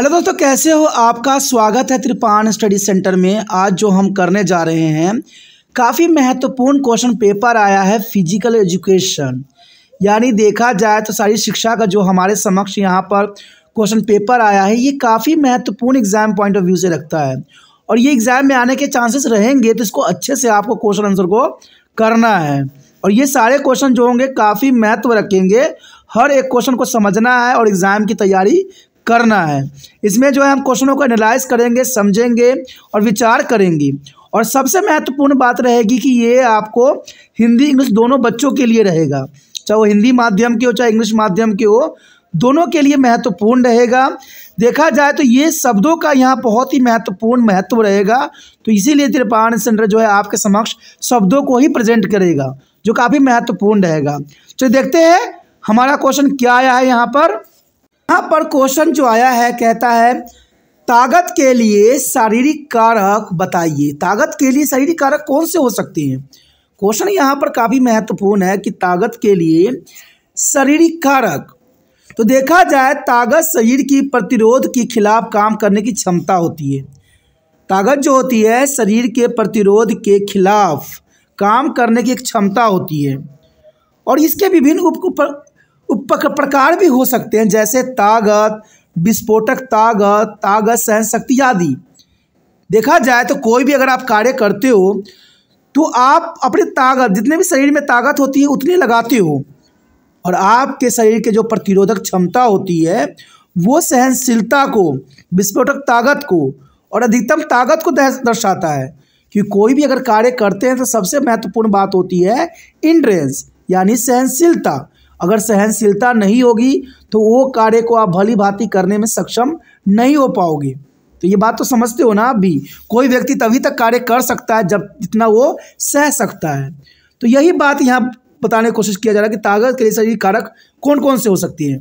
hello दोस्तों कैसे हो आपका स्वागत है त्रिपान स्टडी सेंटर में आज जो हम करने जा रहे हैं काफ़ी महत्वपूर्ण क्वेश्चन पेपर आया है फिजिकल एजुकेशन यानी देखा जाए तो सारी शिक्षा का जो हमारे समक्ष यहाँ पर क्वेश्चन पेपर आया है ये काफ़ी महत्वपूर्ण एग्जाम पॉइंट ऑफ व्यू से रखता है और ये एग्ज़ाम में आने के चांसेस रहेंगे तो इसको अच्छे से आपको क्वेश्चन आंसर को करना है और ये सारे क्वेश्चन जो होंगे काफ़ी महत्व रखेंगे हर एक क्वेश्चन को समझना है और एग्ज़ाम की तैयारी करना है इसमें जो है हम क्वेश्चनों को एनालाइज करेंगे समझेंगे और विचार करेंगे और सबसे महत्वपूर्ण बात रहेगी कि ये आपको हिंदी इंग्लिश दोनों बच्चों के लिए रहेगा चाहे वो हिंदी माध्यम के हो चाहे इंग्लिश माध्यम के हो दोनों के लिए महत्वपूर्ण रहेगा देखा जाए तो ये शब्दों का यहाँ बहुत ही महत्वपूर्ण महत्व रहेगा तो इसीलिए त्रिपाण सेंटर जो है आपके समक्ष शब्दों को ही प्रेजेंट करेगा जो काफ़ी महत्वपूर्ण रहेगा चलिए देखते हैं हमारा क्वेश्चन क्या आया है यहाँ पर यहाँ पर क्वेश्चन जो आया है कहता है ताकत के लिए शारीरिक कारक बताइए ताकत के लिए शारीरिक कारक कौन से हो सकते हैं क्वेश्चन यहाँ पर काफ़ी महत्वपूर्ण है कि ताकत के लिए शारीरिक कारक तो देखा जाए ताकत शरीर की प्रतिरोध के खिलाफ काम करने की क्षमता होती है ताकत जो होती है शरीर के प्रतिरोध के खिलाफ काम करने की क्षमता होती है और इसके विभिन्न उप उप प्रकार भी हो सकते हैं जैसे ताकत विस्फोटक ताकत ताकत सहन शक्ति आदि देखा जाए तो कोई भी अगर आप कार्य करते हो तो आप अपने ताकत जितने भी शरीर में ताकत होती है उतनी लगाते हो और आपके शरीर के जो प्रतिरोधक क्षमता होती है वो सहनशीलता को विस्फोटक ताकत को और अधिकतम ताकत को दर्शाता है कि कोई भी अगर कार्य करते हैं तो सबसे महत्वपूर्ण बात होती है इंड्रेंस यानी सहनशीलता अगर सहनशीलता नहीं होगी तो वो कार्य को आप भली भांति करने में सक्षम नहीं हो पाओगे तो ये बात तो समझते हो ना आप भी कोई व्यक्ति तभी तक कार्य कर सकता है जब जितना वो सह सकता है तो यही बात यहाँ बताने की कोशिश किया जा रहा है कि ताकत के लिए शरीर कारक कौन कौन से हो सकती है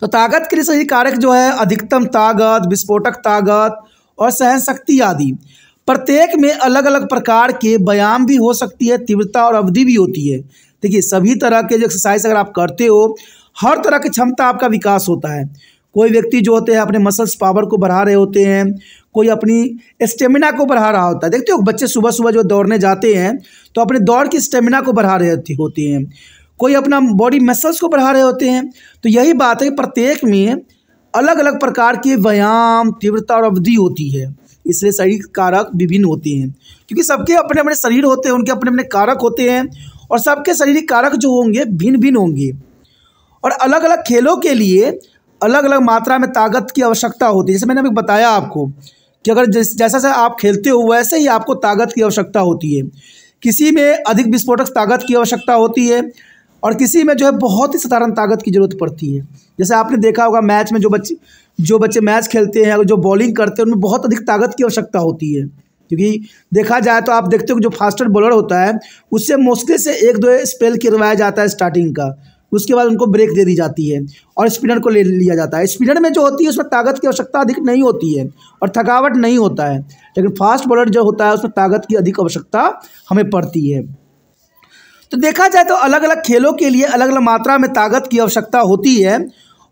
तो ताकत के लिए शरीर कारक जो है अधिकतम ताकत विस्फोटक ताकत और सहन शक्ति आदि प्रत्येक में अलग अलग प्रकार के व्यायाम भी हो सकती है तीव्रता और अवधि भी होती है देखिए सभी तरह के जो एक्सरसाइज अगर आप करते हो हर तरह की क्षमता आपका विकास होता है कोई व्यक्ति जो होते हैं अपने मसल्स पावर को बढ़ा रहे होते हैं कोई अपनी स्टेमिना को बढ़ा रहा होता है देखते हो बच्चे सुबह सुबह जो दौड़ने जाते हैं तो अपने दौड़ की स्टेमिना को बढ़ा रहे होते हैं कोई अपना बॉडी मसल्स को बढ़ा रहे होते हैं तो यही बात है कि प्रत्येक में अलग अलग प्रकार के व्यायाम तीव्रता और अवधि होती है इसलिए शरीर कारक विभिन्न होते हैं क्योंकि सबके अपने अपने शरीर होते हैं उनके अपने अपने कारक होते हैं और सबके शारीरिक कारक जो होंगे भिन्न भिन्न होंगे और अलग अलग खेलों के लिए अलग अलग मात्रा में ताकत की आवश्यकता होती है जैसे मैंने अभी बताया आपको कि अगर जैसा जैसा आप खेलते हो वैसे ही आपको ताकत की आवश्यकता होती है किसी में अधिक विस्फोटक ताकत की आवश्यकता होती है और किसी में जो है बहुत ही साधारण ताकत की ज़रूरत पड़ती है जैसे आपने देखा होगा मैच में जो बच्चे जो बच्चे मैच खेलते हैं जो बॉलिंग करते हैं उनमें बहुत अधिक ताकत की आवश्यकता होती है क्योंकि देखा जाए तो आप देखते हो जो फास्टर बॉलर होता है उससे मुश्किल से एक दो स्पेल करवाया जाता है स्टार्टिंग का उसके बाद उनको ब्रेक दे दी जाती है और स्पिनर को ले लिया जाता है स्पिनर में जो होती है उसमें ताकत की आवश्यकता अधिक नहीं होती है और थकावट नहीं होता है लेकिन फास्ट बॉलर जो होता है उसमें ताकत की अधिक आवश्यकता हमें पड़ती है तो देखा जाए तो अलग अलग खेलों के लिए अलग अलग मात्रा में ताकत की आवश्यकता होती है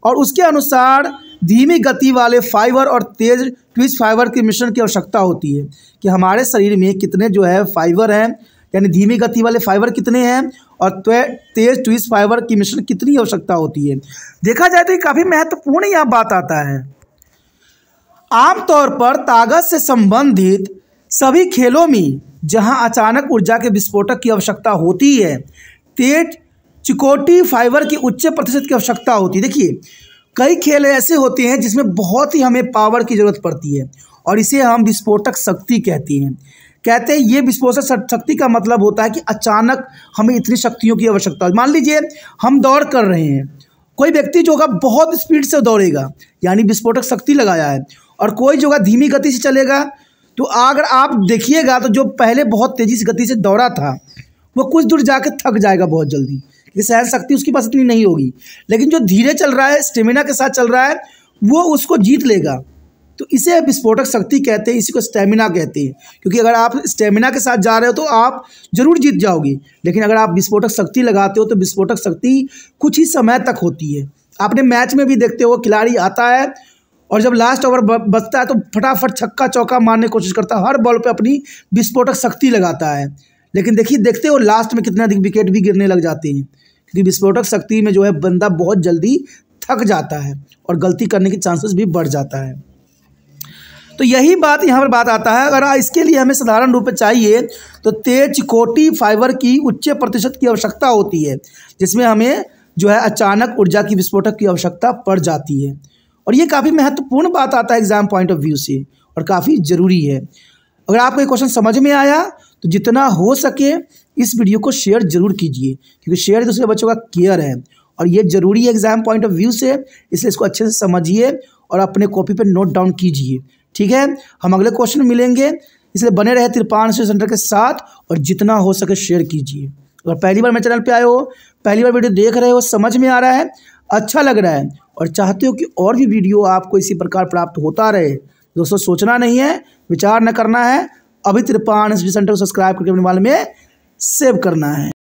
और उसके अनुसार धीमी गति वाले फाइबर और तेज ट्विच फाइबर के मिश्रण की आवश्यकता होती है कि हमारे शरीर में कितने जो है फाइबर हैं यानी धीमी गति वाले फाइबर कितने हैं और तेज ट्विस्ट फाइबर की मिश्रण कितनी आवश्यकता होती है देखा जाए तो काफ़ी महत्वपूर्ण यहाँ बात आता है आमतौर पर तागत से संबंधित सभी खेलों में जहाँ अचानक ऊर्जा के विस्फोटक की आवश्यकता होती है तेज चिकोटी फाइबर की उच्च प्रतिशत की आवश्यकता होती है देखिए कई खेल ऐसे होते हैं जिसमें बहुत ही हमें पावर की ज़रूरत पड़ती है और इसे हम विस्फोटक शक्ति कहती हैं कहते हैं ये विस्फोटक शक्ति का मतलब होता है कि अचानक हमें इतनी शक्तियों की आवश्यकता मान लीजिए हम दौड़ कर रहे हैं कोई व्यक्ति जो होगा बहुत स्पीड से दौड़ेगा यानी विस्फोटक शक्ति लगाया है और कोई जो होगा धीमी गति से चलेगा तो अगर आप देखिएगा तो जो पहले बहुत तेज़ी से गति से दौड़ा था वो कुछ दूर जाकर थक जाएगा बहुत जल्दी लेकिन सहन शक्ति उसके पास इतनी नहीं होगी लेकिन जो धीरे चल रहा है स्टेमिना के साथ चल रहा है वो उसको जीत लेगा तो इसे विस्फोटक शक्ति कहते हैं इसी को स्टेमिना कहते हैं क्योंकि अगर आप स्टेमिना के साथ जा रहे हो तो आप जरूर जीत जाओगे लेकिन अगर आप विस्फोटक शक्ति लगाते हो तो विस्फोटक शक्ति कुछ ही समय तक होती है आपने मैच में भी देखते हो खिलाड़ी आता है और जब लास्ट ओवर बचता है तो फटाफट छक्का चौका मारने की कोशिश करता है हर बॉल पर अपनी विस्फोटक शक्ति लगाता है लेकिन देखिए देखते हो लास्ट में कितने अधिक विकेट भी गिरने लग जाते हैं क्योंकि विस्फोटक शक्ति में जो है बंदा बहुत जल्दी थक जाता है और गलती करने के चांसेस भी बढ़ जाता है तो यही बात यहाँ पर बात आता है अगर इसके लिए हमें साधारण रूप में चाहिए तो तेज कोटी फाइबर की उच्च प्रतिशत की आवश्यकता होती है जिसमें हमें जो है अचानक ऊर्जा की विस्फोटक की आवश्यकता पड़ जाती है और ये काफ़ी महत्वपूर्ण बात आता है एग्जाम पॉइंट ऑफ व्यू से और काफ़ी ज़रूरी है अगर आपको ये क्वेश्चन समझ में आया तो जितना हो सके इस वीडियो को शेयर जरूर कीजिए क्योंकि शेयर दूसरे तो बच्चों का केयर है और ये जरूरी है एग्जाम पॉइंट ऑफ व्यू से इसलिए इसको अच्छे से समझिए और अपने कॉपी पर नोट डाउन कीजिए ठीक है हम अगले क्वेश्चन मिलेंगे इसलिए बने रहे तिरपान से सेंटर के साथ और जितना हो सके शेयर कीजिए अगर पहली बार मेरे चैनल पे आए हो पहली बार वीडियो देख रहे हो समझ में आ रहा है अच्छा लग रहा है और चाहते हो कि और भी वीडियो आपको इसी प्रकार प्राप्त होता रहे दोस्तों सोचना नहीं है विचार न करना है अभी पान सेंटर को सब्सक्राइब करके अपने मोबाइल में सेव करना है